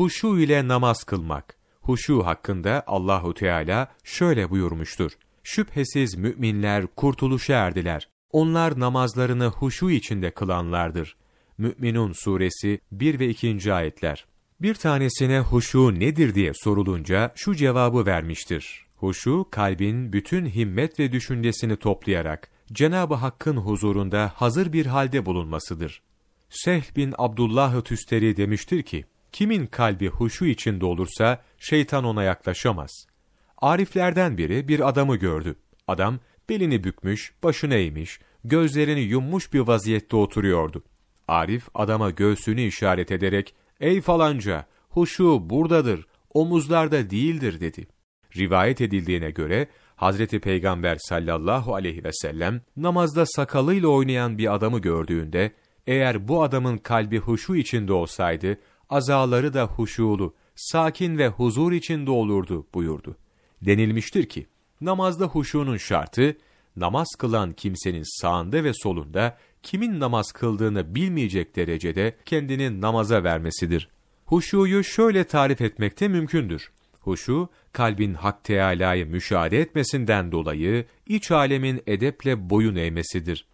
huşu ile namaz kılmak. Huşu hakkında Allahu Teala şöyle buyurmuştur. Şüphesiz müminler kurtuluşa erdiler. Onlar namazlarını huşu içinde kılanlardır. Mü'minun suresi 1 ve 2. ayetler. Bir tanesine huşu nedir diye sorulunca şu cevabı vermiştir. Huşu, kalbin bütün himmet ve düşüncesini toplayarak Cenab-ı Hakk'ın huzurunda hazır bir halde bulunmasıdır. Sehl bin abdullah Tüsteri demiştir ki, Kimin kalbi huşu içinde olursa şeytan ona yaklaşamaz. Ariflerden biri bir adamı gördü. Adam belini bükmüş, başını eğmiş, gözlerini yummuş bir vaziyette oturuyordu. Arif adama göğsünü işaret ederek ''Ey falanca, huşu buradadır, omuzlarda değildir.'' dedi. Rivayet edildiğine göre Hazreti Peygamber sallallahu aleyhi ve sellem namazda sakalıyla oynayan bir adamı gördüğünde eğer bu adamın kalbi huşu içinde olsaydı azaları da huşulu, sakin ve huzur içinde olurdu buyurdu. Denilmiştir ki, namazda huşunun şartı, namaz kılan kimsenin sağında ve solunda kimin namaz kıldığını bilmeyecek derecede kendini namaza vermesidir. Huşuyu şöyle tarif etmekte mümkündür. Huşu, kalbin Hak Teâlâ'yı müşahede etmesinden dolayı iç alemin edeple boyun eğmesidir.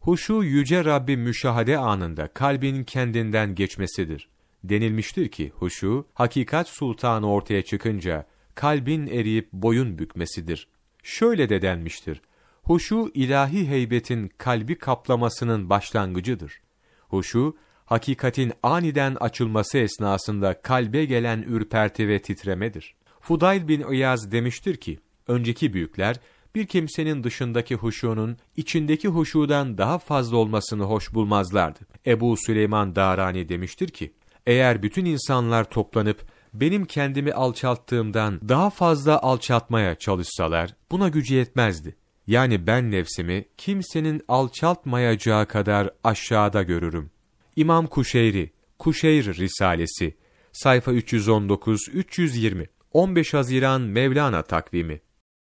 Huşu Yüce Rabbi müşahede anında kalbin kendinden geçmesidir. Denilmiştir ki huşu, hakikat sultanı ortaya çıkınca kalbin eriyip boyun bükmesidir. Şöyle de denmiştir. Huşu ilahi heybetin kalbi kaplamasının başlangıcıdır. Huşu, hakikatin aniden açılması esnasında kalbe gelen ürperti ve titremedir. Fudayl bin İyaz demiştir ki, önceki büyükler, bir kimsenin dışındaki huşunun içindeki huşudan daha fazla olmasını hoş bulmazlardı. Ebu Süleyman Darani demiştir ki, eğer bütün insanlar toplanıp benim kendimi alçalttığımdan daha fazla alçaltmaya çalışsalar buna gücü yetmezdi. Yani ben nefsimi kimsenin alçaltmayacağı kadar aşağıda görürüm. İmam Kuşeyri, Kuşeyr Risalesi, sayfa 319-320, 15 Haziran Mevlana takvimi.